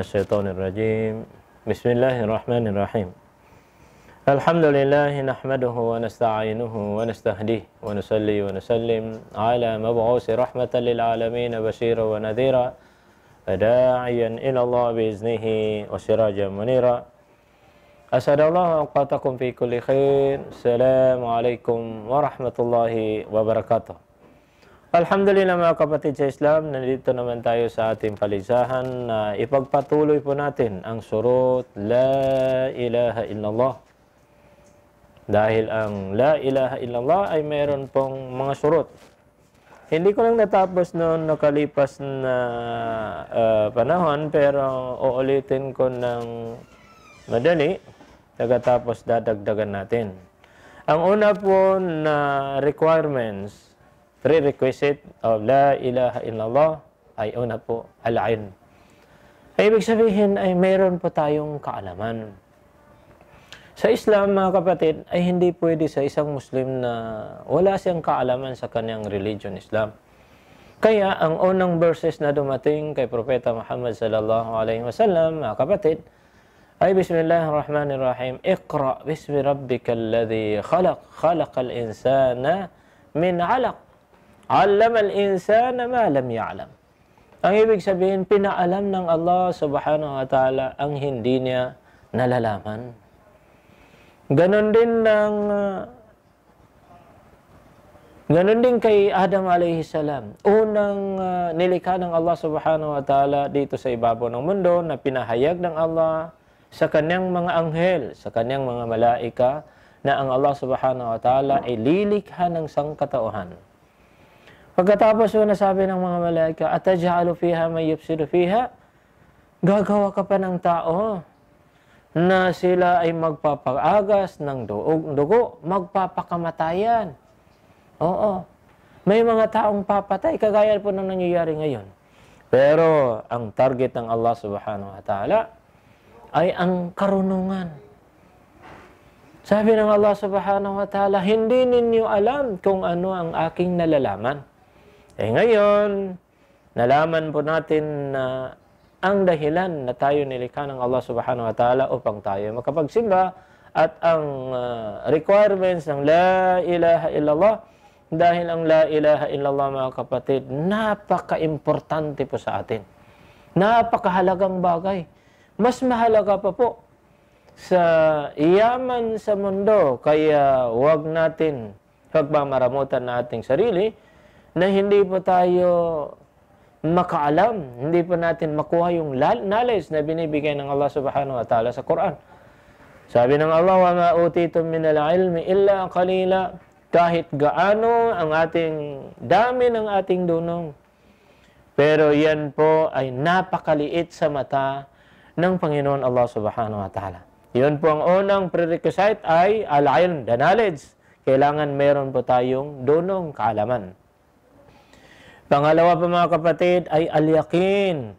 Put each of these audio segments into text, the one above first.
الشيطان الرجيم بسم الله الرحمن الرحيم الحمد لله نحمده ونستعينه ونستهديه ونصلي ونسلم على مبعوث رحمة للعالمين بشيرا ونذيرا وداعيا إلى الله بإذنه وسراجا منيرا أسعد الله أوقاتكم في كل خير السلام عليكم ورحمة الله وبركاته Alhamdulillah mga kapatid sa Islam, nandito naman tayo sa ating palisahan na ipagpatuloy po natin ang surut La ilaha illallah. Dahil ang La ilaha illallah ay meron pong mga surut. Hindi ko lang natapos noon nakalipas na uh, panahon pero uulitin ko ng madali pagkatapos dadagdagan natin. Ang una po na requirements prerequisite of La ilaha illallah ay una po, al Ay ibig sabihin ay mayroon po tayong kaalaman. Sa Islam, mga kapatid, ay hindi pwede sa isang Muslim na wala siyang kaalaman sa kanyang religion, Islam. Kaya ang unang verses na dumating kay Propeta Muhammad sallallahu alaihi wasallam, mga kapatid, ay Bismillahirrahmanirrahim. Iqra bismi rabbikal ladhi khalaq, khalaqal insana min 'alaq. Allama al-insana ma lam ya'lam. Ang ibig sabihin, pinaalam ng Allah subhanahu wa ta'ala ang hindi niya nalalaman. Ganon din ng uh, Ganon din kay Adam alayhi salam. Unang uh, nilikha ng Allah subhanahu wa ta'ala dito sa ibabaw ng mundo na pinahayag ng Allah sa kanyang mga anghel, sa kanyang mga malaika na ang Allah subhanahu wa ta'ala ay lilikha ng sangkatauhan. Pagkatapos po nasabi ng mga malaika, ataj'alu fiha may yufsidu fiha, gagawa ka pa ng tao na sila ay magpapagas ng duog, dugo, magpapakamatayan. Oo. May mga taong papatay, kagaya po na nangyayari ngayon. Pero ang target ng Allah subhanahu wa ta'ala ay ang karunungan. Sabi ng Allah subhanahu wa ta'ala, hindi ninyo alam kung ano ang aking nalalaman. Eh ngayon, nalaman po natin na ang dahilan na tayo nilikha ng Allah subhanahu wa ta'ala upang tayo makapagsimba at ang uh, requirements ng La ilaha illallah dahil ang La ilaha illallah mga kapatid, napaka-importante po sa atin. Napakahalagang bagay. Mas mahalaga pa po sa yaman sa mundo kaya wag natin pagmamaramutan na ating sarili na hindi po tayo makaalam, hindi po natin makuha yung knowledge na binibigay ng Allah subhanahu wa ta'ala sa Quran. Sabi ng Allah, وَمَا أُوتِيتُم مِنَ الْعِلْمِ إِلَّا قَلِيلًا kahit gaano ang ating dami ng ating dunong. Pero yan po ay napakaliit sa mata ng Panginoon Allah subhanahu wa ta'ala. Yun po ang unang prerequisite ay al-ilm, the knowledge. Kailangan meron po tayong dunong kaalaman. Pangalawa pa mga kapatid ay aliyakin.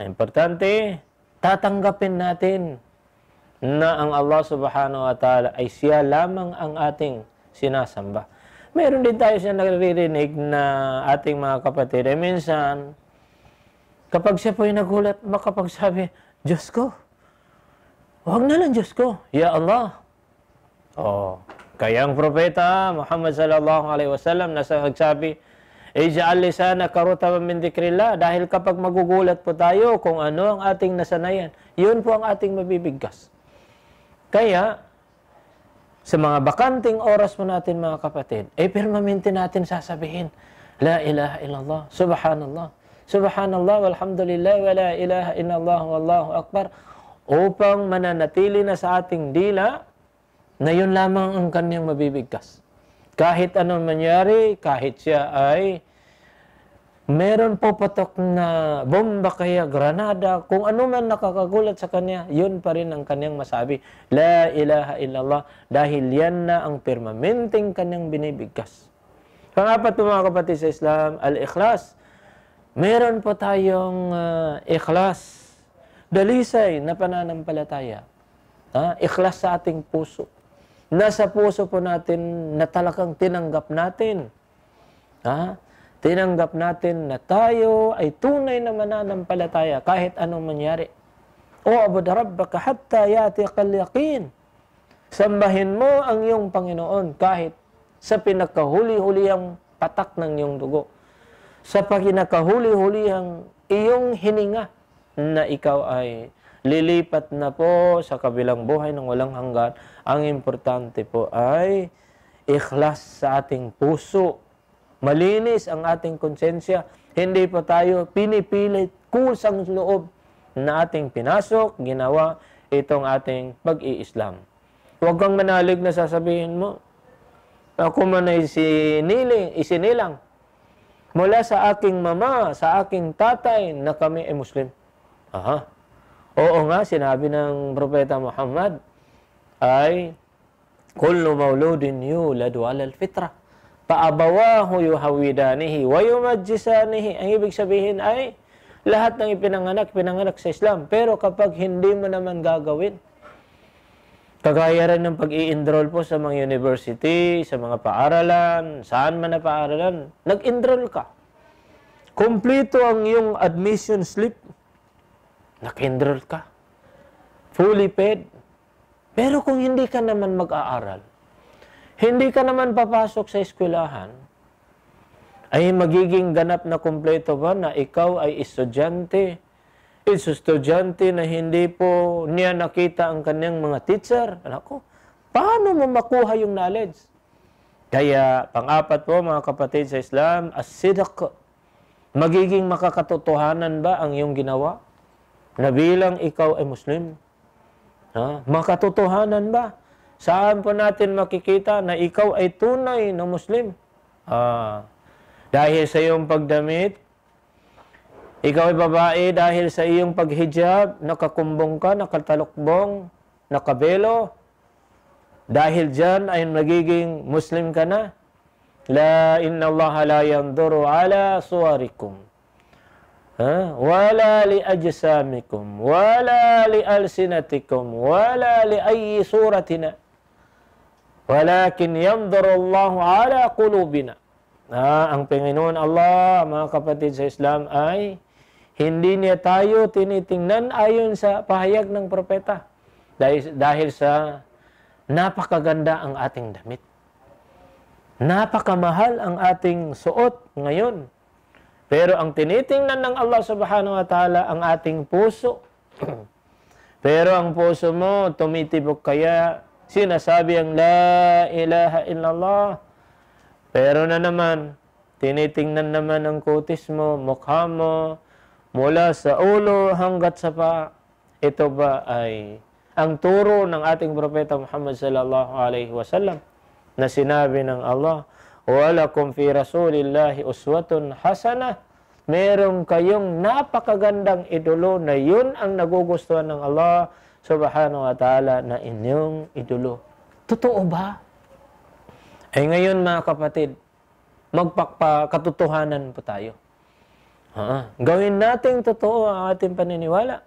Importante, tatanggapin natin na ang Allah subhanahu wa ta'ala ay siya lamang ang ating sinasamba. Meron din tayo siya naririnig na ating mga kapatid. Eh minsan, kapag siya po ay nagulat, makapagsabi, Diyos ko, huwag na lang Diyos ko, Ya Allah. Oh, kaya ang propeta Muhammad sallallahu alaihi wasallam nasa nagsabi, Ija'al lisanaka rutaban min dhikrillah dahil kapag magugulat po tayo kung ano ang ating nasanayan, yun po ang ating mabibigkas. Kaya, sa mga bakanting oras mo natin mga kapatid, ay eh, permanente natin sasabihin, La ilaha illallah, subhanallah, subhanallah, walhamdulillah, wala ilaha illallah, wallahu akbar, upang mananatili na sa ating dila na yun lamang ang kanyang mabibigkas. Kahit anong mangyari, kahit siya ay meron po patok na bomba kaya granada, kung ano man nakakagulat sa kanya, yun pa rin ang kanyang masabi. La ilaha illallah, dahil yan na ang permanenteng kanyang binibigkas. Pangapat po mga kapatid sa Islam, al-ikhlas. Meron po tayong uh, ikhlas, dalisay na pananampalataya. Ha? Ikhlas sa ating puso. Nasa puso po natin na talagang tinanggap natin. Ha? tinanggap natin na tayo ay tunay na mananampalataya kahit anong mangyari. O abud rabbaka hatta yatiqal yaqin. Sambahin mo ang iyong Panginoon kahit sa pinakahuli huliang patak ng iyong dugo. Sa pinakahuli huliang iyong hininga na ikaw ay lilipat na po sa kabilang buhay ng walang hanggan. Ang importante po ay ikhlas sa ating puso Malinis ang ating konsensya. Hindi pa tayo pinipilit kusang loob na ating pinasok, ginawa itong ating pag-iislam. Huwag kang manalig na sasabihin mo, ako man ay sinili, isinilang mula sa aking mama, sa aking tatay na kami ay Muslim. Aha. Oo nga, sinabi ng Propeta Muhammad ay, Kullu mauludin yuladu alal fitra. Paabawahu yuhawidanihi wa yumajjisanihi. Ang ibig sabihin ay, lahat ng ipinanganak, pinanganak sa Islam. Pero kapag hindi mo naman gagawin, kagaya rin ng pag-i-enroll po sa mga university, sa mga paaralan, saan man na paaralan, nag-enroll ka. Kompleto ang iyong admission slip, nag-enroll ka. Fully paid. Pero kung hindi ka naman mag-aaral, hindi ka naman papasok sa eskwelahan, ay magiging ganap na kumpleto ba na ikaw ay estudyante? It's estudyante na hindi po niya nakita ang kanyang mga teacher. Ako, paano mo makuha yung knowledge? Kaya, pang-apat po mga kapatid sa Islam, as-sidq, magiging makakatotohanan ba ang iyong ginawa? Na bilang ikaw ay Muslim? Ha? Makatotohanan ba? Saan po natin makikita na ikaw ay tunay na Muslim? Ah, dahil sa iyong pagdamit, ikaw ay babae dahil sa iyong paghijab, nakakumbong ka, nakatalukbong, nakabelo. Dahil dyan ay magiging Muslim ka na. La inna Allah la yanduru ala suwarikum. Ha? Wala li ajsamikum, wala li alsinatikum, wala li ayi suratina. Walakin yamdarallahu ala kulubina. Na ang Panginoon Allah, mga kapatid sa Islam, ay hindi niya tayo tinitingnan ayon sa pahayag ng propeta. Dahil, dahil sa napakaganda ang ating damit. Napakamahal ang ating suot ngayon. Pero ang tinitingnan ng Allah subhanahu wa ta'ala ang ating puso. Pero ang puso mo, tumitibok kaya sinasabi ang La ilaha illallah. Pero na naman, tinitingnan naman ang kutis mo, mukha mo, mula sa ulo hanggat sa paa. Ito ba ay ang turo ng ating propeta Muhammad sallallahu alaihi wasallam na sinabi ng Allah, "Walakum fi rasulillahi uswatun hasana." Merong kayong napakagandang idolo na yun ang nagugustuhan ng Allah subhanahu wa ta'ala na inyong idolo. Totoo ba? Eh ngayon mga kapatid, magpakatotohanan po tayo. Ha? Gawin nating totoo ang ating paniniwala.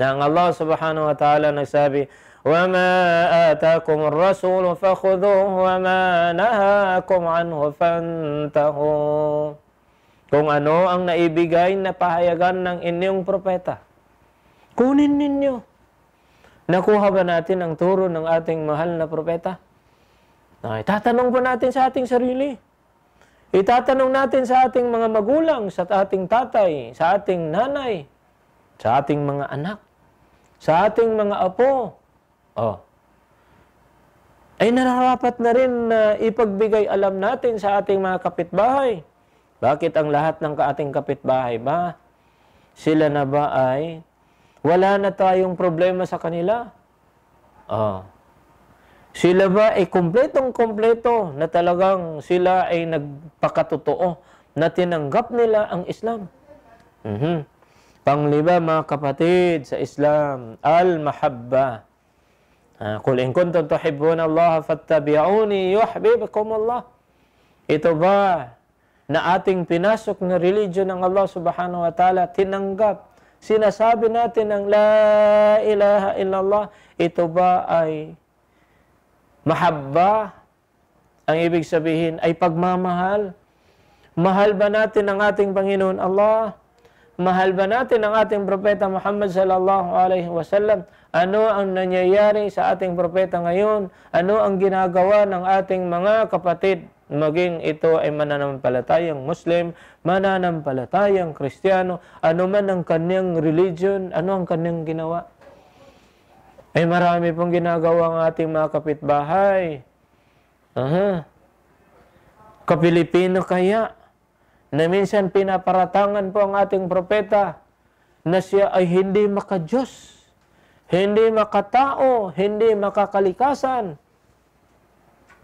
Na ang Allah subhanahu wa ta'ala nagsabi, وَمَا آتَاكُمُ الرَّسُولُ فَخُذُوهُ وَمَا نَهَاكُمْ عَنْهُ فَانْتَهُوا Kung ano ang naibigay na pahayagan ng inyong propeta, kunin ninyo Nakuha ba natin ang turo ng ating mahal na propeta? Okay, tatanong ba natin sa ating sarili? Itatanong natin sa ating mga magulang, sa ating tatay, sa ating nanay, sa ating mga anak, sa ating mga apo. Oh, ay nararapat na rin na ipagbigay alam natin sa ating mga kapitbahay. Bakit ang lahat ng ating kapitbahay ba? Sila na ba ay wala na tayong problema sa kanila. Ah. Sila ba ay kumpletong-kumpleto na talagang sila ay nagpakatotoo na tinanggap nila ang Islam? Mm-hmm. Panglima mga kapatid sa Islam, al-mahabba. Ah, Kul in kuntum tuhibbuna Allah fattabi'uni yuhibbukum Allah. Ito ba na ating pinasok na religion ng Allah subhanahu wa ta'ala tinanggap sinasabi natin ang La ilaha illallah, ito ba ay mahabba? Ang ibig sabihin ay pagmamahal. Mahal ba natin ang ating Panginoon Allah? Mahal ba natin ang ating propeta Muhammad sallallahu alaihi wasallam? Ano ang nangyayari sa ating propeta ngayon? Ano ang ginagawa ng ating mga kapatid? maging ito ay mananampalatayang Muslim, mananampalatayang Kristiyano, ano man ang kanyang religion, ano ang kanyang ginawa. Ay marami pong ginagawa ang ating mga kapitbahay. Aha. Uh-huh. Kapilipino kaya na minsan pinaparatangan po ang ating propeta na siya ay hindi makajos, hindi makatao, hindi makakalikasan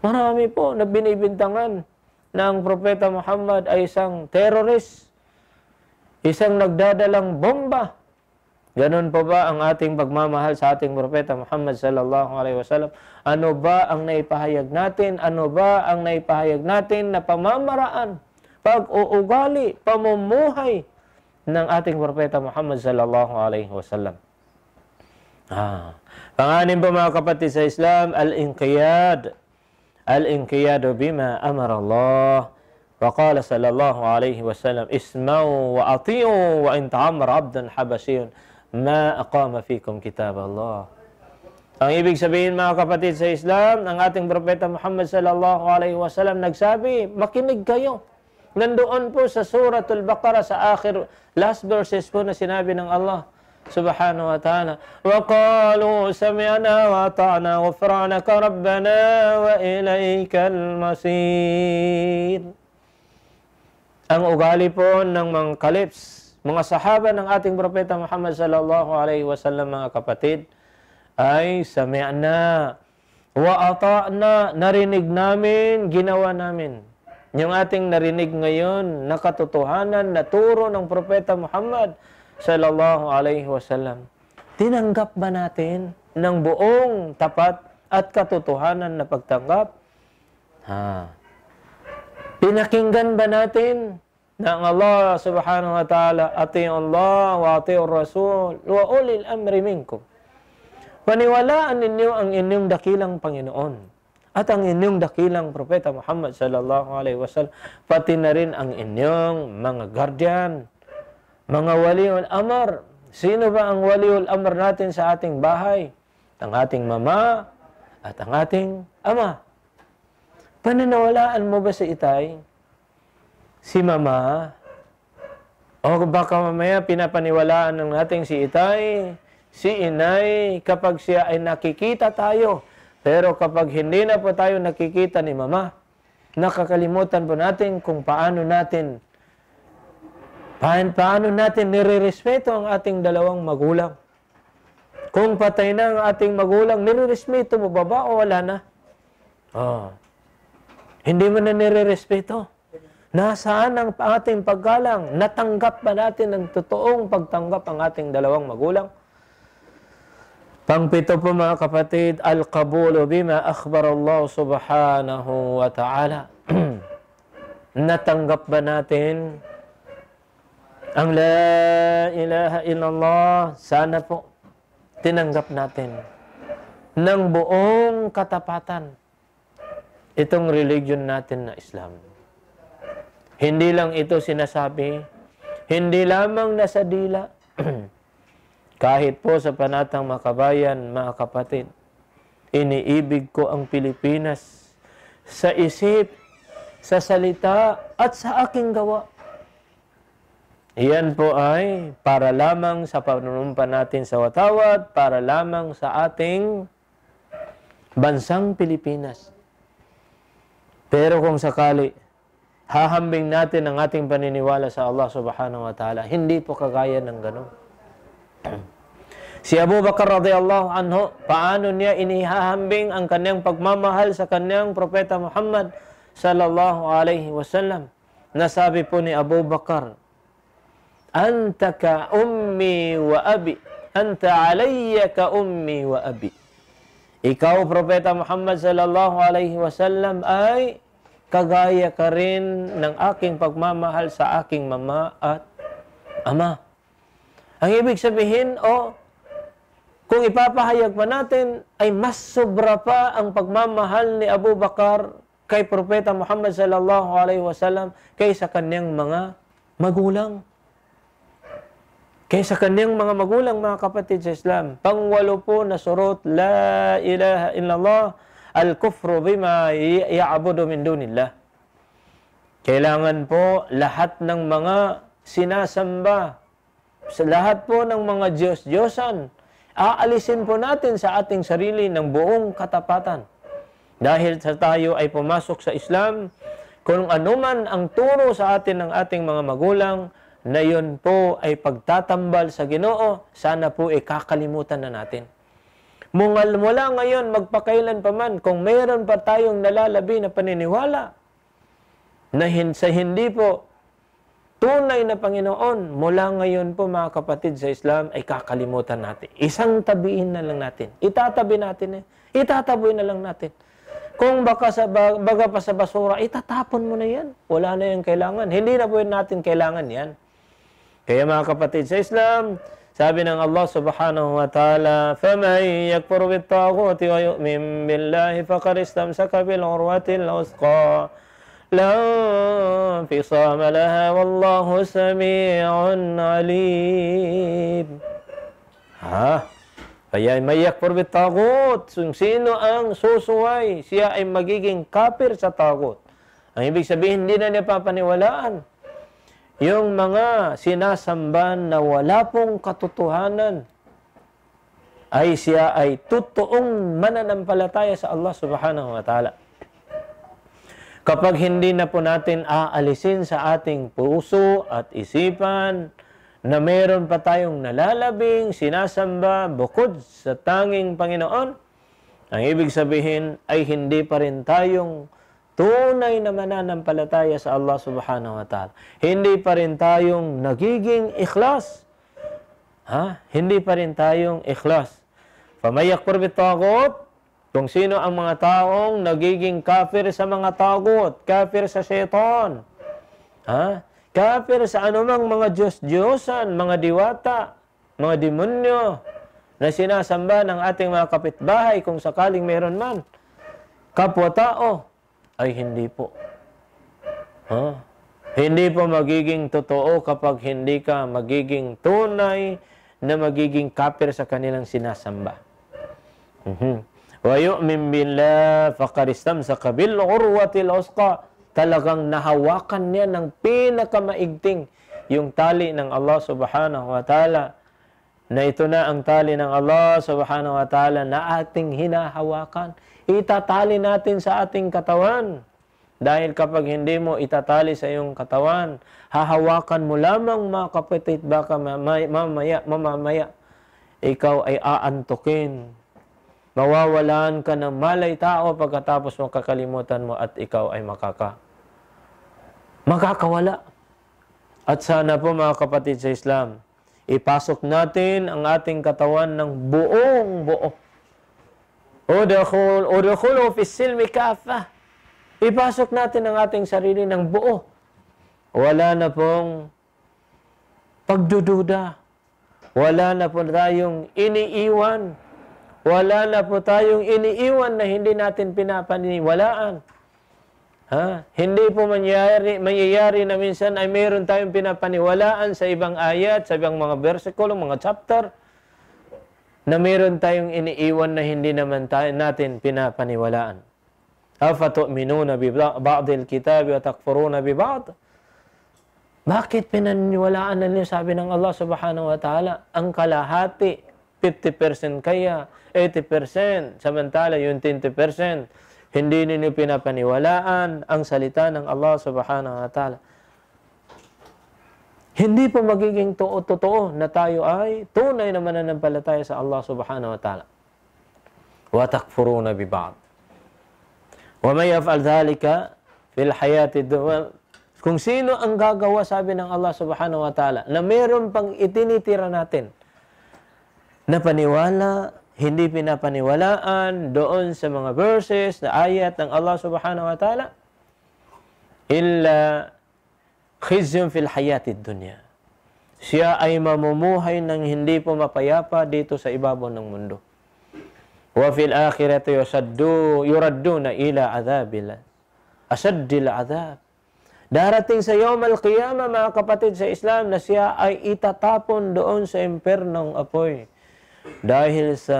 Marami po na binibintangan na ang Propeta Muhammad ay isang terrorist, isang nagdadalang bomba. Ganun po ba ang ating pagmamahal sa ating Propeta Muhammad sallallahu alaihi wasallam? Ano ba ang naipahayag natin? Ano ba ang naipahayag natin na pamamaraan, pag-uugali, pamumuhay ng ating Propeta Muhammad sallallahu alaihi wasallam? Ah. Panganim po mga kapatid sa Islam, al-inqiyad al-inqiyadu bima amara Allah wa qala sallallahu صلى الله عليه وسلم اسمعوا وأطيعوا وإن تعمر 'abdan حبشي ma aqama fikum kitab Allah Ang ibig sabihin mga kapatid sa Islam, ang ating propeta Muhammad sallallahu alaihi wasallam nagsabi, makinig kayo. Nandoon po sa suratul Baqarah sa akhir last verses po na sinabi ng Allah, سبحانه وتعالى وقالوا سمعنا وأطعنا غفرانك ربنا وإليك المصير Ang ugali po ng mga kalips, mga sahaba ng ating propeta Muhammad sallallahu alaihi wasallam mga kapatid, ay sami'na wa ata'na, narinig namin, ginawa namin. Yung ating narinig ngayon, nakatotohanan, naturo ng propeta Muhammad sallallahu alaihi wasallam. Tinanggap ba natin ng buong tapat at katotohanan na pagtanggap? Ha. Pinakinggan ba natin ng Allah subhanahu wa ta'ala, ati Allah wa ati Rasul wa ulil amri minkum. Paniwalaan ninyo ang inyong dakilang Panginoon at ang inyong dakilang propeta Muhammad sallallahu alaihi wasallam pati na rin ang inyong mga guardian mga waliul amar, sino ba ang waliul amar natin sa ating bahay? Ang ating mama at ang ating ama. Pananawalaan mo ba si itay? Si mama? O baka mamaya pinapaniwalaan ng natin si itay, si inay, kapag siya ay nakikita tayo. Pero kapag hindi na po tayo nakikita ni mama, nakakalimutan po natin kung paano natin Paano, paano natin nire-respeto ang ating dalawang magulang? Kung patay na ang ating magulang, nirerespeto mo ba ba o wala na? Oh. Hindi mo na nirerespeto? respeto Nasaan ang ating paggalang? Natanggap ba natin ang totoong pagtanggap ang ating dalawang magulang? Pangpito po mga kapatid, Al-Kabulu bima akhbar Allah subhanahu wa ta'ala. Natanggap ba natin ang La ilaha illallah, sana po tinanggap natin ng buong katapatan itong religion natin na Islam. Hindi lang ito sinasabi, hindi lamang nasa dila, kahit po sa panatang makabayan, mga kapatid, iniibig ko ang Pilipinas sa isip, sa salita, at sa aking gawa. Iyan po ay para lamang sa panunumpa natin sa watawat, para lamang sa ating bansang Pilipinas. Pero kung sakali, hahambing natin ang ating paniniwala sa Allah subhanahu wa ta'ala, hindi po kagaya ng ganun. Si Abu Bakar radhiyallahu anhu, paano niya inihahambing ang kanyang pagmamahal sa kanyang propeta Muhammad sallallahu alaihi wasallam? Nasabi po ni Abu Bakar, Anta ka ummi wa abi. Anta alayya ka ummi wa abi. Ikaw, Propeta Muhammad sallallahu alaihi wasallam ay kagaya ka rin ng aking pagmamahal sa aking mama at ama. Ang ibig sabihin, o, oh, kung ipapahayag pa natin, ay mas sobra pa ang pagmamahal ni Abu Bakar kay Propeta Muhammad sallallahu alaihi wasallam kaysa kanyang mga magulang kaysa kanyang mga magulang, mga kapatid sa Islam. Pangwalo po na surot, La ilaha illallah, al-kufru bima ya'budu min dunillah. Kailangan po lahat ng mga sinasamba, sa lahat po ng mga Diyos-Diyosan, aalisin po natin sa ating sarili ng buong katapatan. Dahil sa tayo ay pumasok sa Islam, kung anuman ang turo sa atin ng ating mga magulang, na yun po ay pagtatambal sa ginoo, sana po ikakalimutan na natin. Mungal mula ngayon, magpakailan pa man, kung mayroon pa tayong nalalabi na paniniwala, na hin sa hindi po tunay na Panginoon, mula ngayon po mga kapatid sa Islam, ay kakalimutan natin. Isang tabiin na lang natin. Itatabi natin eh. Itataboy na lang natin. Kung baka sa, baga pa sa basura, itatapon mo na yan. Wala na yung kailangan. Hindi na po natin kailangan yan. Kaya mga kapatid sa Islam, sabi ng Allah subhanahu wa ta'ala, فَمَنْ يَكْفُرْ بِالطَّاغُوتِ وَيُؤْمِنْ بِاللَّهِ فَقَدْ اسْتَمْسَكَ بِالْعُرْوَةِ الْوُثْقَى لَا انْفِصَامَ لَهَا وَاللَّهُ سَمِيعٌ عَلِيمٌ Ha? Kaya may yakpur bitagot. Sino ang susuway, siya ay magiging kapir sa tagot. Ang ibig sabihin, hindi na niya papaniwalaan yung mga sinasamban na wala pong katotohanan ay siya ay totoong mananampalataya sa Allah subhanahu wa ta'ala. Kapag hindi na po natin aalisin sa ating puso at isipan na mayroon pa tayong nalalabing sinasamba bukod sa tanging Panginoon, ang ibig sabihin ay hindi pa rin tayong tunay na mananampalataya sa Allah subhanahu wa ta'ala. Hindi pa rin tayong nagiging ikhlas. Ha? Hindi pa rin tayong ikhlas. Famayakpur bitagot, kung sino ang mga taong nagiging kafir sa mga tagot, kafir sa seton, ha? kafir sa anumang mga Diyos-Diyosan, mga diwata, mga demonyo, na sinasamba ng ating mga kapitbahay kung sakaling meron man. Kapwa-tao, ay hindi po. Huh? Hindi po magiging totoo kapag hindi ka magiging tunay na magiging kapir sa kanilang sinasamba. وَيُؤْمِنْ بِاللَّهِ فَقَدْ اسْتَمْسَكَ بِالْعُرْوَةِ الْعُسْقَى Talagang nahawakan niya ng pinakamaigting yung tali ng Allah subhanahu wa ta'ala na ito na ang tali ng Allah subhanahu wa ta'ala na ating hinahawakan itatali natin sa ating katawan. Dahil kapag hindi mo itatali sa iyong katawan, hahawakan mo lamang mga kapatid, baka mamaya, mamaya, mamamaya, ikaw ay aantukin. Mawawalan ka ng malay tao pagkatapos makakalimutan mo at ikaw ay makaka. Makakawala. At sana po mga kapatid sa Islam, ipasok natin ang ating katawan ng buong buo Udkhul, udkhulu fi silmi kafa. Ipasok natin ang ating sarili ng buo. Wala na pong pagdududa. Wala na po tayong iniiwan. Wala na po tayong iniiwan na hindi natin pinapaniwalaan. Ha? Hindi po mangyayari, mangyayari na minsan ay mayroon tayong pinapaniwalaan sa ibang ayat, sa ibang mga versikulo, mga chapter na meron tayong iniiwan na hindi naman tayo, natin pinapaniwalaan. Afatu'minuna bi ba'dil kitabi wa takfuruna bi ba'd? Bakit pinaniwalaan na niyo sabi ng Allah subhanahu wa ta'ala ang kalahati 50% kaya 80% samantala yung 20% hindi ninyo pinapaniwalaan ang salita ng Allah subhanahu wa ta'ala hindi po magiging to totoo na tayo ay tunay na mananampalataya sa Allah subhanahu wa ta'ala. Wa takfuruna bi ba'd. Wa may yaf'al dhalika fil hayati dunya. Kung sino ang gagawa, sabi ng Allah subhanahu wa ta'ala, na meron pang itinitira natin na paniwala, hindi pinapaniwalaan doon sa mga verses na ayat ng Allah subhanahu wa ta'ala, illa khizyun fil hayatid dunya. Siya ay mamumuhay ng hindi po mapayapa dito sa ibabaw ng mundo. Wa fil akhirati yusaddu yuradduna ila adhabil asaddil adhab. Darating sa yawm al-qiyama mga kapatid sa Islam na siya ay itatapon doon sa impernong apoy. Dahil sa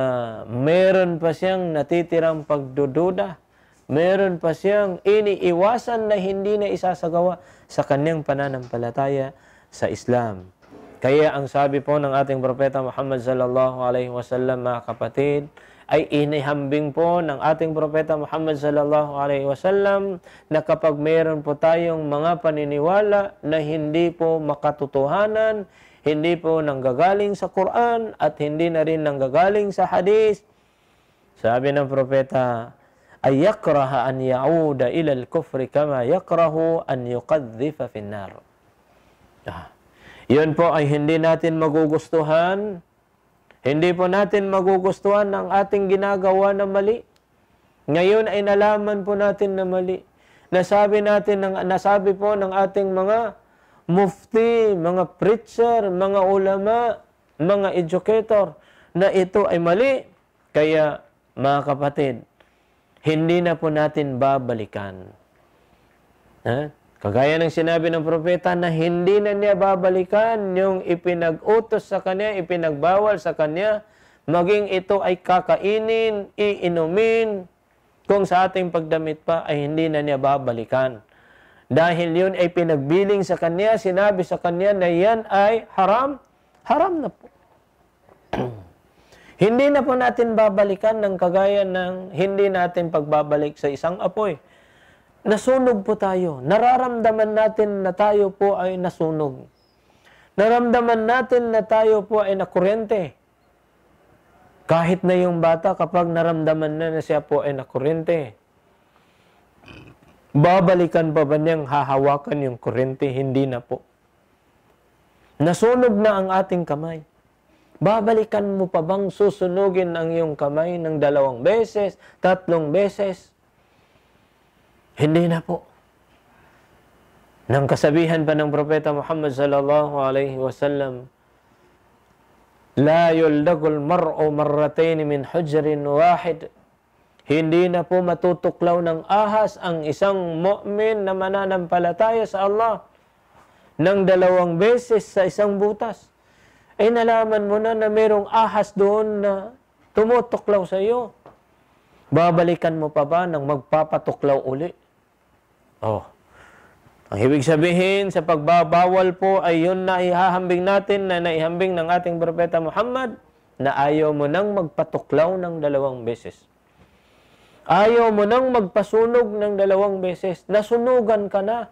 meron pa siyang natitirang pagdududa, meron pa siyang iniiwasan na hindi na isasagawa sa kanyang pananampalataya sa Islam. Kaya ang sabi po ng ating propeta Muhammad sallallahu alaihi wasallam mga kapatid ay inihambing po ng ating propeta Muhammad sallallahu alaihi wasallam na kapag mayroon po tayong mga paniniwala na hindi po makatotohanan, hindi po nanggagaling sa Quran at hindi na rin nanggagaling sa hadith. Sabi ng propeta, ay yakraha an ya'uda ila al-kufri kama yakrahu an yuqadhifa fin nar. Ah. Yun po ay hindi natin magugustuhan. Hindi po natin magugustuhan ang ating ginagawa na mali. Ngayon ay nalaman po natin na mali. Nasabi natin ng nasabi po ng ating mga mufti, mga preacher, mga ulama, mga educator na ito ay mali. Kaya mga kapatid, hindi na po natin babalikan. Ha? Kagaya ng sinabi ng propeta na hindi na niya babalikan yung ipinag-utos sa kanya, ipinagbawal sa kanya, maging ito ay kakainin, iinumin, kung sa ating pagdamit pa ay hindi na niya babalikan. Dahil yun ay pinagbiling sa kanya, sinabi sa kanya na yan ay haram, haram na po. Hindi na po natin babalikan ng kagaya ng hindi natin pagbabalik sa isang apoy. Nasunog po tayo. Nararamdaman natin na tayo po ay nasunog. Naramdaman natin na tayo po ay nakurente. Kahit na yung bata kapag naramdaman na na siya po ay nakurente. Babalikan pa ba niyang hahawakan yung kurente? Hindi na po. Nasunog na ang ating kamay. Babalikan mo pa bang susunugin ang iyong kamay ng dalawang beses, tatlong beses? Hindi na po. Nang kasabihan pa ng Propeta Muhammad sallallahu alaihi wasallam, La yuldagul mar'u marratain min hujrin wahid. Hindi na po matutuklaw ng ahas ang isang mu'min na mananampalataya sa Allah ng dalawang beses sa isang butas ay eh, nalaman mo na na merong ahas doon na tumutuklaw sa iyo. Babalikan mo pa ba nang magpapatuklaw uli? Oh. Ang ibig sabihin sa pagbabawal po ay yun na ihahambing natin na naihambing ng ating propeta Muhammad na ayaw mo nang magpatuklaw ng dalawang beses. Ayaw mo nang magpasunog ng dalawang beses. Nasunugan ka na.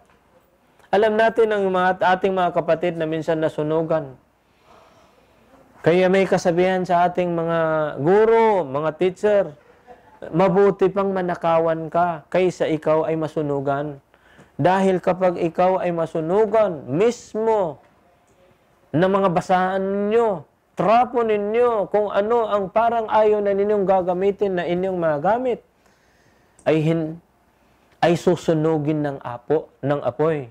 Alam natin ang mga, ating mga kapatid na minsan nasunugan. Kaya may kasabihan sa ating mga guro, mga teacher, mabuti pang manakawan ka kaysa ikaw ay masunugan. Dahil kapag ikaw ay masunugan, mismo na mga basaan nyo, trapo ninyo, kung ano ang parang ayaw na ninyong gagamitin na inyong magamit, ay, hin, ay susunugin ng apo, ng apoy.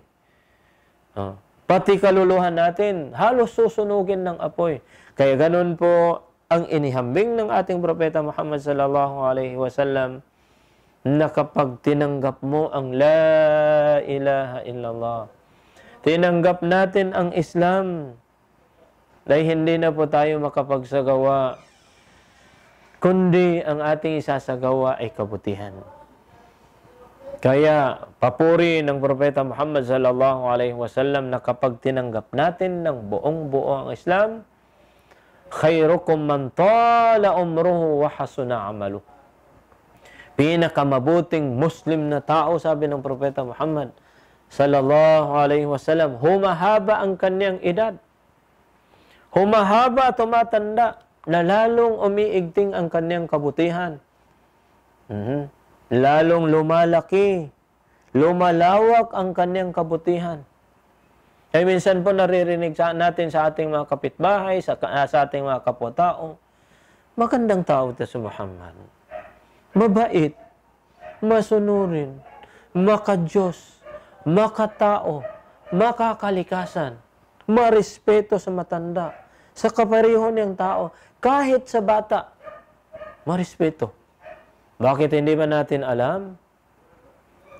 Oh. Pati kaluluhan natin, halos susunugin ng apoy. Kaya ganun po ang inihambing ng ating propeta Muhammad sallallahu alaihi wasallam na kapag tinanggap mo ang la ilaha illallah, tinanggap natin ang Islam, dahil hindi na po tayo makapagsagawa, kundi ang ating isasagawa ay kabutihan. Kaya papuri ng propeta Muhammad sallallahu alaihi wasallam na kapag tinanggap natin ng buong-buo ang Islam, khairukum man tala umruhu wa hasuna amalu. Pinakamabuting Muslim na tao, sabi ng Propeta Muhammad, sallallahu alaihi wasallam, humahaba ang kanyang edad. Humahaba, tumatanda, na lalong umiigting ang kanyang kabutihan. Mm-hmm. Lalong lumalaki, lumalawak ang kanyang kabutihan. Eh minsan po naririnig sa, natin sa ating mga kapitbahay, sa, ah, sa ating mga kapwa-tao, magandang tao ito si Muhammad. Mabait, masunurin, makajos, makatao, makakalikasan, marespeto sa matanda, sa kapareho niyang tao, kahit sa bata, marespeto. Bakit hindi ba natin alam?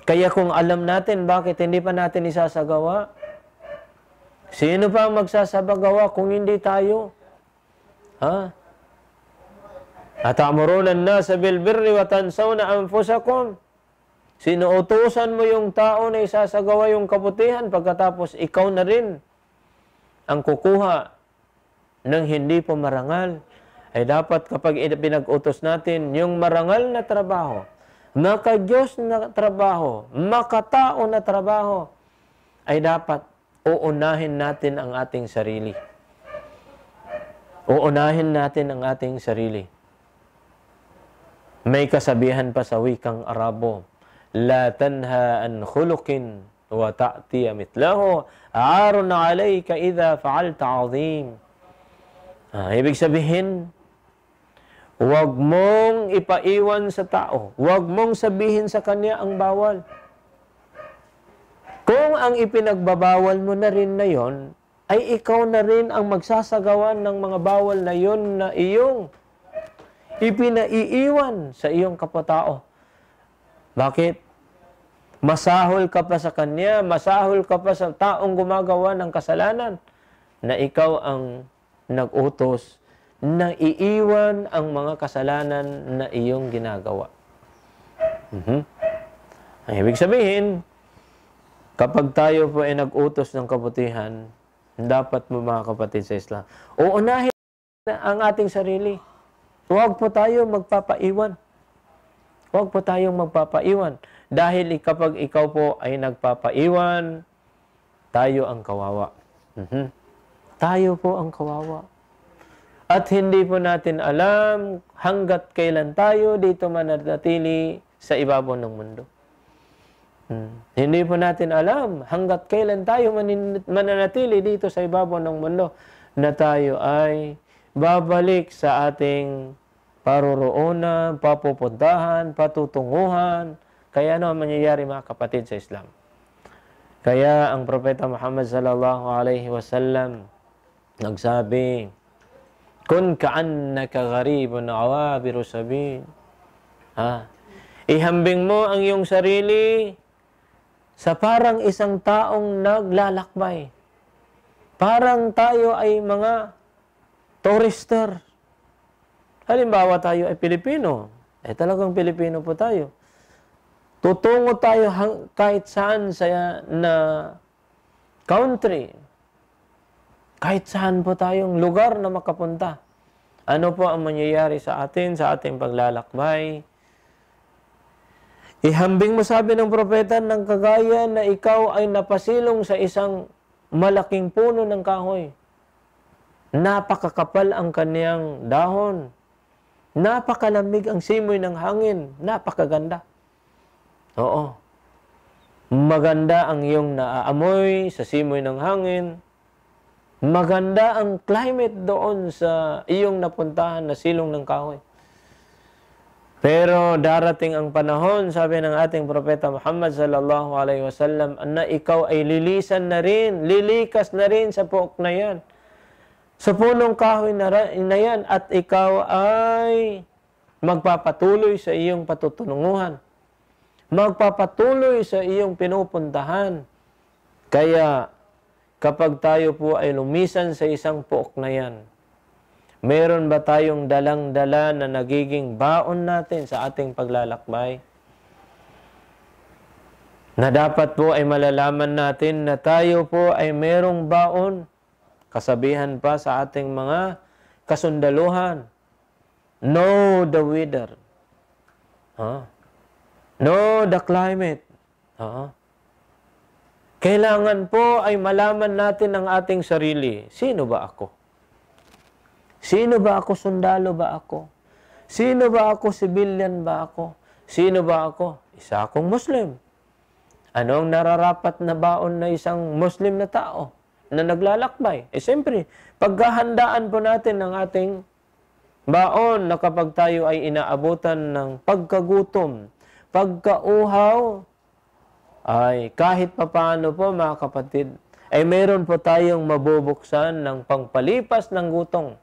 Kaya kung alam natin, bakit hindi pa natin isasagawa? Sino pa magsasabagawa kung hindi tayo? Ha? At amuruna nasa bilbirri wa tansawna anfusakum. Sino utusan mo yung tao na isasagawa yung kabutihan pagkatapos ikaw na rin ang kukuha ng hindi po marangal Ay dapat kapag pinag-utos natin yung marangal na trabaho, maka-Diyos na trabaho, makatao na trabaho, ay dapat uunahin natin ang ating sarili. Uunahin natin ang ating sarili. May kasabihan pa sa wikang Arabo, La tanha an khulukin wa ta'tiya mitlahu arun alayka idha fa'alta azim. Ah, ibig sabihin, huwag mong ipaiwan sa tao. Huwag mong sabihin sa kanya ang bawal ang ipinagbabawal mo na rin na yon, ay ikaw na rin ang magsasagawan ng mga bawal na yon na iyong ipinaiiwan sa iyong kapatao. Bakit? Masahol ka pa sa kanya, masahol ka pa sa taong gumagawa ng kasalanan na ikaw ang nag-utos na iiwan ang mga kasalanan na iyong ginagawa. Mm-hmm. Ang ibig sabihin, Kapag tayo po ay nag-utos ng kabutihan, dapat mo mga kapatid sa Islam, uunahin ang ating sarili. Huwag po tayo magpapaiwan. Huwag po tayong magpapaiwan. Dahil kapag ikaw po ay nagpapaiwan, tayo ang kawawa. Mm-hmm. Tayo po ang kawawa. At hindi po natin alam hanggat kailan tayo dito manatili sa ibabaw ng mundo. Hmm. Hindi po natin alam hanggat kailan tayo mananatili dito sa ibabaw ng mundo na tayo ay babalik sa ating paruroonan, papupuntahan, patutunguhan. Kaya ano ang mangyayari mga kapatid sa Islam? Kaya ang Propeta Muhammad sallallahu alaihi wasallam nagsabi, Kun ka'annaka gharibun awabiru sabin. Ha? Ihambing mo ang iyong sarili sa parang isang taong naglalakbay. Parang tayo ay mga tourister. Halimbawa tayo ay Pilipino. Eh talagang Pilipino po tayo. Tutungo tayo kahit saan sa na country. Kahit saan po tayong lugar na makapunta. Ano po ang mangyayari sa atin, sa ating paglalakbay? Ihambing mo sabi ng propeta ng kagaya na ikaw ay napasilong sa isang malaking puno ng kahoy. Napakakapal ang kaniyang dahon. Napakalamig ang simoy ng hangin. Napakaganda. Oo. Maganda ang iyong naaamoy sa simoy ng hangin. Maganda ang climate doon sa iyong napuntahan na silong ng kahoy. Pero darating ang panahon, sabi ng ating propeta Muhammad sallallahu alaihi wasallam, na ikaw ay lilisan na rin, lilikas na rin sa pook na yan. Sa punong kahoy na, na yan at ikaw ay magpapatuloy sa iyong patutunguhan. Magpapatuloy sa iyong pinupuntahan. Kaya kapag tayo po ay lumisan sa isang pook na yan, Meron ba tayong dalang-dala na nagiging baon natin sa ating paglalakbay? Na dapat po ay malalaman natin na tayo po ay merong baon, kasabihan pa sa ating mga kasundaluhan. Know the weather. Huh? Know the climate. Huh? Kailangan po ay malaman natin ang ating sarili. Sino ba ako? Sino ba ako? Sundalo ba ako? Sino ba ako? Civilian ba ako? Sino ba ako? Isa akong Muslim. Anong nararapat na baon na isang Muslim na tao na naglalakbay? Eh siyempre, pagkahandaan po natin ng ating baon na kapag tayo ay inaabutan ng pagkagutom, pagkauhaw, ay kahit papaano po mga kapatid, ay mayroon po tayong mabubuksan ng pangpalipas ng gutong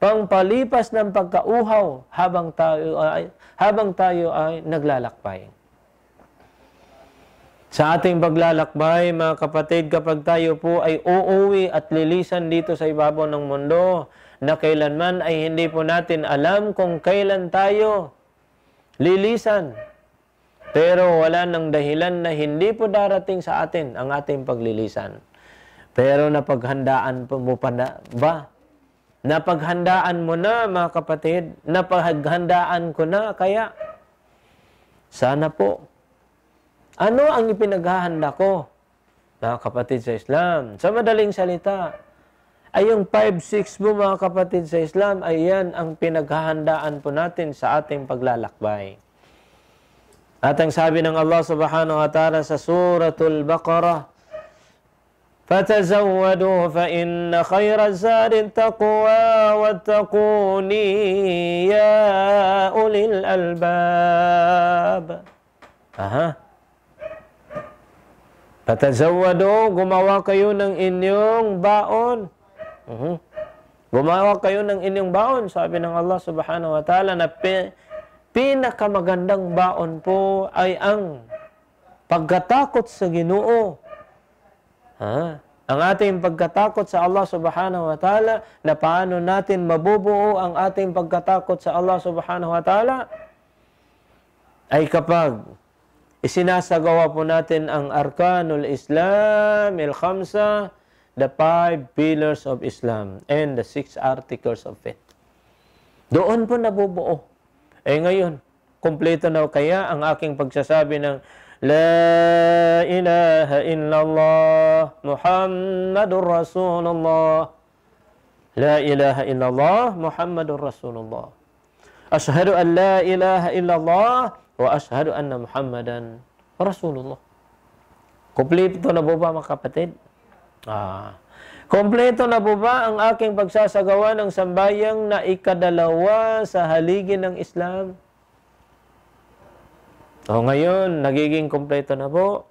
pangpalipas ng pagkauhaw habang tayo ay, habang tayo ay naglalakbay. Sa ating paglalakbay, mga kapatid, kapag tayo po ay uuwi at lilisan dito sa ibabaw ng mundo, na kailanman ay hindi po natin alam kung kailan tayo lilisan. Pero wala nang dahilan na hindi po darating sa atin ang ating paglilisan. Pero napaghandaan po mo pa na ba Napaghandaan mo na, mga kapatid. Napaghandaan ko na, kaya sana po. Ano ang ipinaghahanda ko, mga kapatid sa Islam? Sa madaling salita, ay yung 5-6 mo, mga kapatid sa Islam, ay yan ang pinaghahandaan po natin sa ating paglalakbay. At ang sabi ng Allah subhanahu wa ta'ala sa suratul Baqarah, فتزودوا فإن خير الزاد التقوى واتقوني يا أولي الألباب Aha. Patazawado, gumawa kayo ng inyong baon. uh Gumawa kayo ng inyong baon, sabi ng Allah subhanahu wa ta'ala, na pi- pinakamagandang baon po ay ang pagkatakot sa ginoo Ha? Ang ating pagkatakot sa Allah subhanahu wa ta'ala na paano natin mabubuo ang ating pagkatakot sa Allah subhanahu wa ta'ala ay kapag isinasagawa po natin ang Arkanul Islam, Il Khamsa, the five pillars of Islam, and the six articles of faith. Doon po nabubuo. Eh ngayon, kumpleto na kaya ang aking pagsasabi ng لا إله إلا الله محمد رسول الله لا إله إلا الله محمد رسول الله أشهد أن لا إله إلا الله وأشهد أن محمدا رسول الله Kompleto na po ba mga kapatid? Ah. Kompleto na po ba ang aking pagsasagawa ng sambayang na ikadalawa sa haligi ng Islam? O ngayon, nagiging kompleto na po.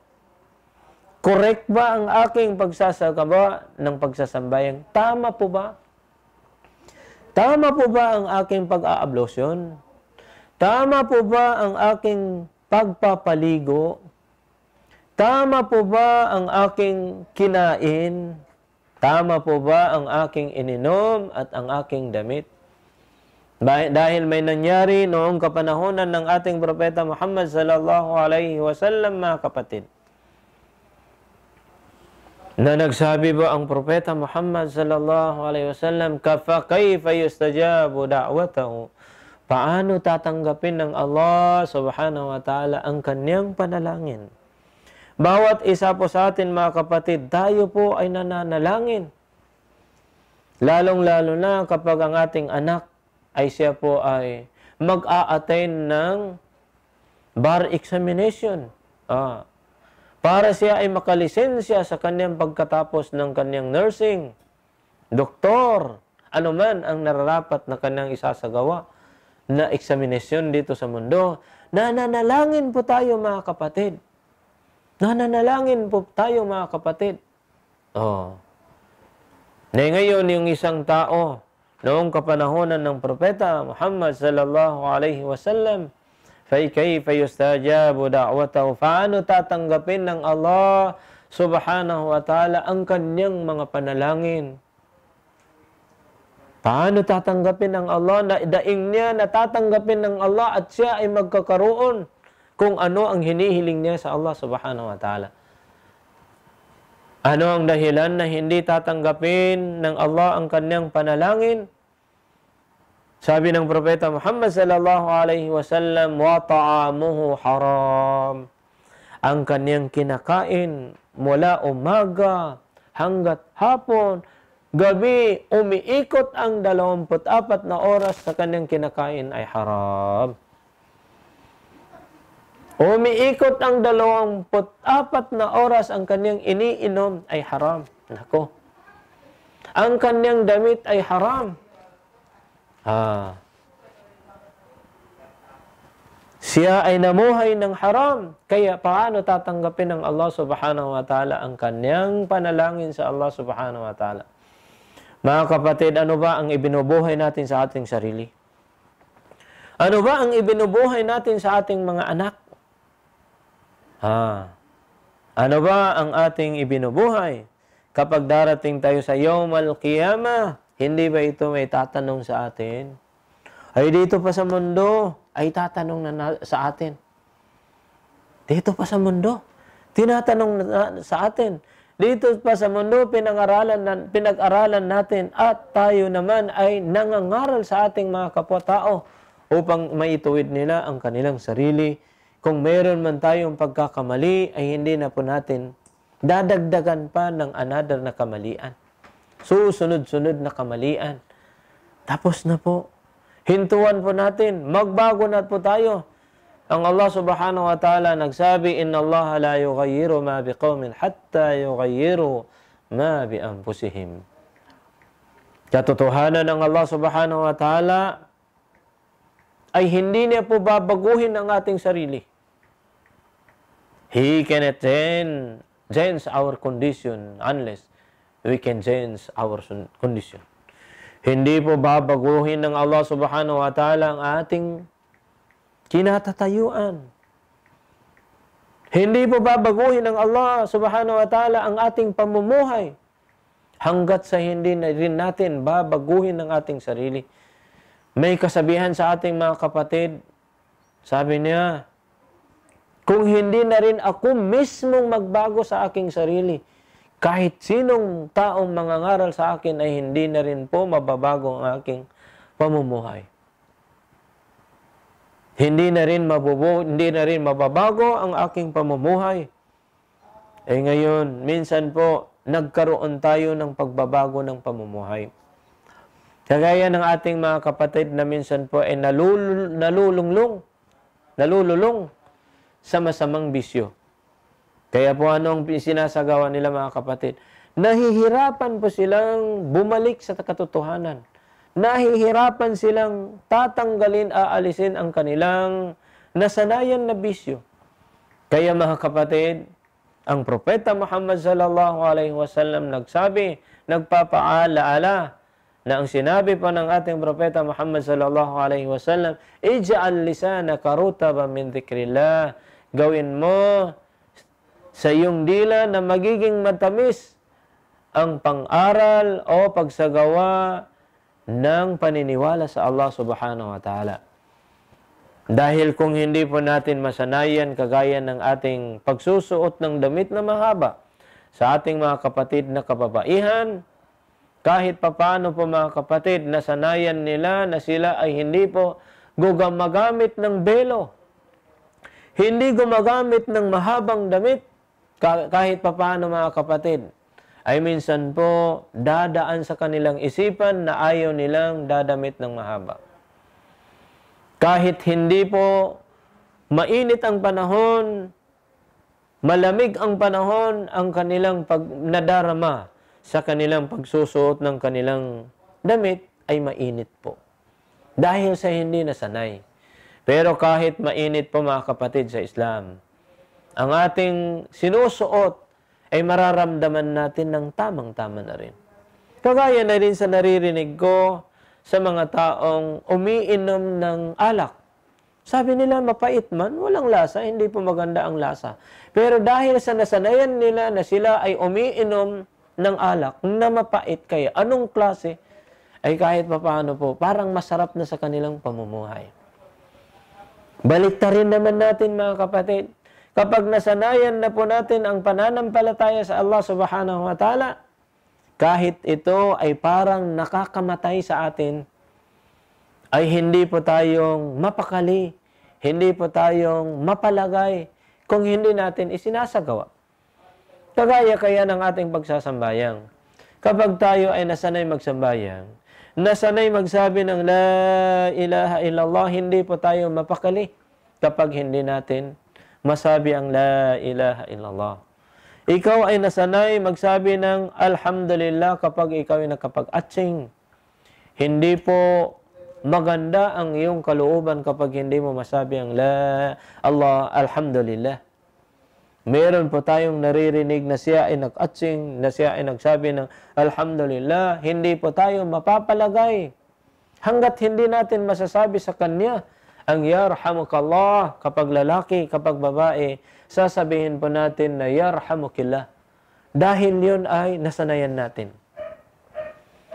Correct ba ang aking pagsasagawa ng pagsasambayang? Tama po ba? Tama po ba ang aking pag-aablosyon? Tama po ba ang aking pagpapaligo? Tama po ba ang aking kinain? Tama po ba ang aking ininom at ang aking damit? Dahil may nangyari noong kapanahonan ng ating propeta Muhammad sallallahu alaihi wasallam mga kapatid. Na nagsabi ba ang propeta Muhammad sallallahu alaihi wasallam, "Kafa kayfa yustajabu da'watahu?" Paano tatanggapin ng Allah subhanahu wa ta'ala ang kanyang panalangin? Bawat isa po sa atin mga kapatid, tayo po ay nananalangin. Lalong-lalo na kapag ang ating anak ay siya po ay mag-a-attend ng bar examination. Ah, para siya ay makalisensya sa kanyang pagkatapos ng kanyang nursing, doktor, ano man ang nararapat na kanyang isasagawa na examination dito sa mundo. Nananalangin po tayo mga kapatid. Nananalangin po tayo mga kapatid. Oh. Na ngayon yung isang tao noong kapanahonan ng propeta Muhammad sallallahu alaihi wasallam fay kayfa yustajabu da'watahu paano tatanggapin ng Allah subhanahu wa ta'ala ang kanyang mga panalangin Paano tatanggapin ng Allah na daing niya na tatanggapin ng Allah at siya ay magkakaroon kung ano ang hinihiling niya sa Allah subhanahu wa ta'ala. Ano ang dahilan na hindi tatanggapin ng Allah ang kanyang panalangin? Sabi ng propeta Muhammad sallallahu alaihi wasallam, "Wa ta'amuhu haram." Ang kanyang kinakain mula umaga hanggat hapon, gabi, umiikot ang 24 na oras sa kanyang kinakain ay haram. Umiikot ang dalawang apat na oras ang kanyang iniinom ay haram. Nako. Ang kanyang damit ay haram. Ah. Siya ay namuhay ng haram. Kaya paano tatanggapin ng Allah subhanahu wa ta'ala ang kanyang panalangin sa Allah subhanahu wa ta'ala? Mga kapatid, ano ba ang ibinubuhay natin sa ating sarili? Ano ba ang ibinubuhay natin sa ating mga anak? Ha? Ano ba ang ating ibinubuhay? Kapag darating tayo sa Yawmal Qiyamah, hindi ba ito may tatanong sa atin? Ay dito pa sa mundo, ay tatanong na, na sa atin. Dito pa sa mundo, tinatanong na sa atin. Dito pa sa mundo, pinag-aralan, na, pinag-aralan natin at tayo naman ay nangangaral sa ating mga kapwa-tao upang maituwid nila ang kanilang sarili kung meron man tayong pagkakamali, ay hindi na po natin dadagdagan pa ng another na kamalian. Susunod-sunod na kamalian. Tapos na po. Hintuan po natin. Magbago na po tayo. Ang Allah subhanahu wa ta'ala nagsabi, Inna Allah la yugayiru ma biqawmin hatta yugayiru ma bi anfusihim. Katotohanan ng Allah subhanahu wa ta'ala, ay hindi niya po babaguhin ang ating sarili. He cannot change, our condition unless we can change our condition. Hindi po babaguhin ng Allah subhanahu wa ta'ala ang ating kinatatayuan. Hindi po babaguhin ng Allah subhanahu wa ta'ala ang ating pamumuhay hanggat sa hindi na rin natin babaguhin ng ating sarili. May kasabihan sa ating mga kapatid, sabi niya, kung hindi na rin ako mismong magbago sa aking sarili, kahit sinong taong mangangaral sa akin ay hindi na rin po mababago ang aking pamumuhay. Hindi na rin mabubo, hindi na rin mababago ang aking pamumuhay. Eh ngayon, minsan po, nagkaroon tayo ng pagbabago ng pamumuhay. Kagaya ng ating mga kapatid na minsan po ay nalul nalulunglong, nalululong sa masamang bisyo. Kaya po anong sinasagawa nila mga kapatid? Nahihirapan po silang bumalik sa katotohanan. Nahihirapan silang tatanggalin, aalisin ang kanilang nasanayan na bisyo. Kaya mga kapatid, ang propeta Muhammad sallallahu alaihi wasallam nagsabi, nagpapaalaala na ang sinabi pa ng ating propeta Muhammad sallallahu alaihi wasallam, "Ij'al lisanaka rutaban min dhikrillah." Gawin mo sa iyong dila na magiging matamis ang pang-aral o pagsagawa ng paniniwala sa Allah subhanahu wa ta'ala. Dahil kung hindi po natin masanayan kagaya ng ating pagsusuot ng damit na mahaba sa ating mga kapatid na kababaihan, kahit papano po mga kapatid, nasanayan nila na sila ay hindi po gugamagamit ng belo. Hindi gumagamit ng mahabang damit. Kahit papano mga kapatid, ay minsan po dadaan sa kanilang isipan na ayaw nilang dadamit ng mahaba. Kahit hindi po mainit ang panahon, malamig ang panahon ang kanilang pag nadarama sa kanilang pagsusuot ng kanilang damit ay mainit po. Dahil sa hindi nasanay. Pero kahit mainit po mga kapatid sa Islam, ang ating sinusuot ay mararamdaman natin ng tamang-tama na rin. Kagaya na rin sa naririnig ko sa mga taong umiinom ng alak. Sabi nila, mapait man, walang lasa, hindi po maganda ang lasa. Pero dahil sa nasanayan nila na sila ay umiinom ng alak na mapait kaya anong klase ay kahit papaano po parang masarap na sa kanilang pamumuhay. Baliktarin naman natin mga kapatid. Kapag nasanayan na po natin ang pananampalataya sa Allah subhanahu wa ta'ala, kahit ito ay parang nakakamatay sa atin, ay hindi po tayong mapakali, hindi po tayong mapalagay kung hindi natin isinasagawa. Kagaya kaya ng ating pagsasambayang. Kapag tayo ay nasanay magsambayang, nasanay magsabi ng La ilaha illallah, hindi po tayo mapakali kapag hindi natin masabi ang La ilaha illallah. Ikaw ay nasanay magsabi ng Alhamdulillah kapag ikaw ay nakapag-atsing. Hindi po maganda ang iyong kalooban kapag hindi mo masabi ang La Allah Alhamdulillah. Meron po tayong naririnig na siya ay nag-atsing, na siya ay nagsabi ng Alhamdulillah, hindi po tayo mapapalagay hanggat hindi natin masasabi sa Kanya ang yarhamukallah kapag lalaki, kapag babae, sasabihin po natin na yarhamukillah. Dahil yun ay nasanayan natin.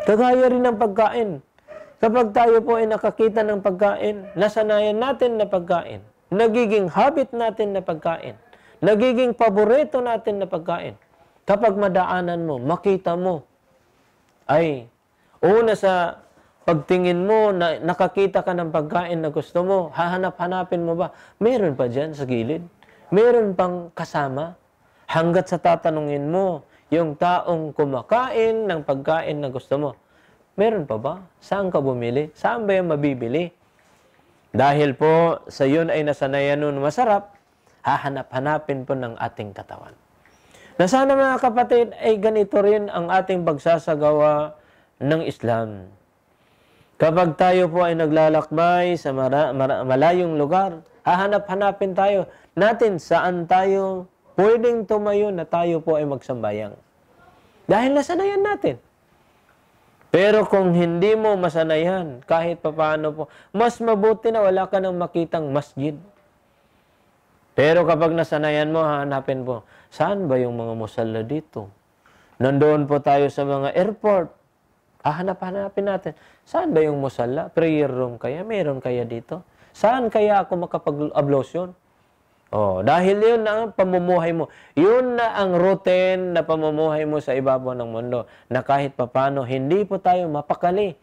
Kagaya rin ng pagkain. Kapag tayo po ay nakakita ng pagkain, nasanayan natin na pagkain. Nagiging habit natin na pagkain. Nagiging paborito natin na pagkain. Kapag madaanan mo, makita mo, ay, una sa pagtingin mo na nakakita ka ng pagkain na gusto mo, hahanap-hanapin mo ba? Meron pa dyan sa gilid. Meron pang kasama. Hanggat sa tatanungin mo, yung taong kumakain ng pagkain na gusto mo, meron pa ba? Saan ka bumili? Saan ba yung mabibili? Dahil po sa yun ay nasanayan nun masarap, hahanap-hanapin po ng ating katawan. Na sana mga kapatid ay ganito rin ang ating pagsasagawa ng Islam. Kapag tayo po ay naglalakbay sa mara, mara, malayong lugar, hahanap-hanapin tayo natin saan tayo pwedeng tumayo na tayo po ay magsambayang. Dahil nasanayan natin. Pero kung hindi mo masanayan, kahit papaano po, mas mabuti na wala ka nang makitang masjid. Pero kapag nasanayan mo, hahanapin po, saan ba yung mga musalla dito? Nandoon po tayo sa mga airport. Hahanap-hanapin natin, saan ba yung musalla? Prayer room kaya? Meron kaya dito? Saan kaya ako makapag-ablosyon? Oh, dahil yun ang pamumuhay mo. Yun na ang routine na pamumuhay mo sa ibabaw ng mundo na kahit papano hindi po tayo mapakali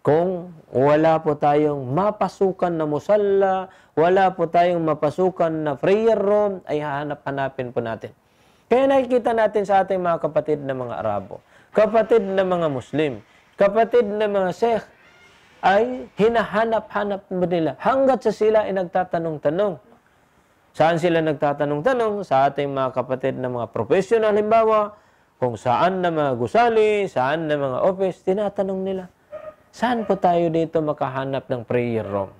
kung wala po tayong mapasukan na musalla, wala po tayong mapasukan na prayer room, ay hahanap-hanapin po natin. Kaya nakikita natin sa ating mga kapatid na mga Arabo, kapatid na mga Muslim, kapatid na mga Sheikh, ay hinahanap-hanap mo nila hanggat sa sila ay nagtatanong-tanong. Saan sila nagtatanong-tanong? Sa ating mga kapatid na mga professional, halimbawa, kung saan na mga gusali, saan na mga office, tinatanong nila. Saan po tayo dito makahanap ng prayer room?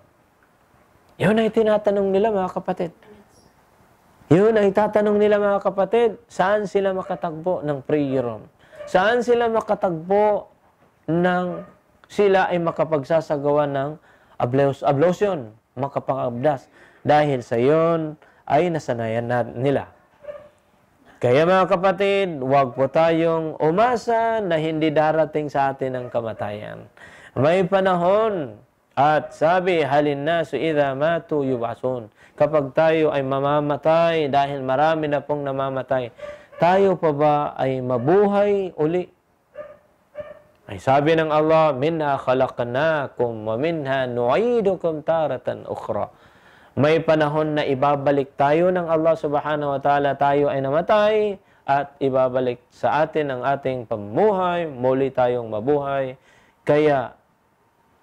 Yun ay tinatanong nila mga kapatid. Yun ay tatanong nila mga kapatid, saan sila makatagpo ng prayer room? Saan sila makatagpo ng sila ay makapagsasagawa ng ablation, makapangabdas. Dahil sa yon ay nasanayan na nila. Kaya mga kapatid, huwag po tayong umasa na hindi darating sa atin ang kamatayan. May panahon. At sabi, halin nasu ida matu yubasun. Kapag tayo ay mamamatay dahil marami na pong namamatay, tayo pa ba ay mabuhay uli? Ay sabi ng Allah, minha khalaqnakum wa minha nu'idukum taratan ukhra. May panahon na ibabalik tayo ng Allah subhanahu wa ta'ala, tayo ay namatay at ibabalik sa atin ang ating pamuhay, muli tayong mabuhay. Kaya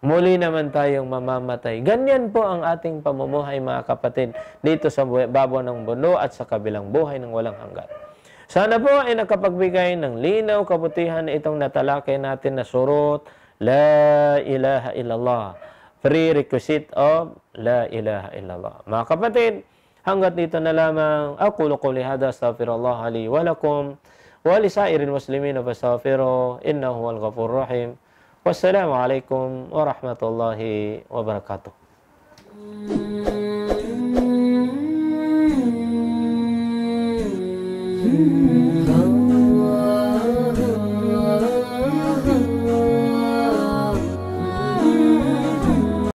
muli naman tayong mamamatay. Ganyan po ang ating pamumuhay mga kapatid dito sa babaw ng buno at sa kabilang buhay ng walang hanggan. Sana po ay nakapagbigay ng linaw, kabutihan itong natalakay natin na surot, La ilaha illallah. Prerequisite of La ilaha illallah. Mga kapatid, hanggat dito na lamang, ako lukuli hada, astaghfirullah li walakum, wa li sairil muslimin, fastaghfiru, innahu al-ghafur rahim. والسلام عليكم ورحمة الله وبركاته Mm-hmm.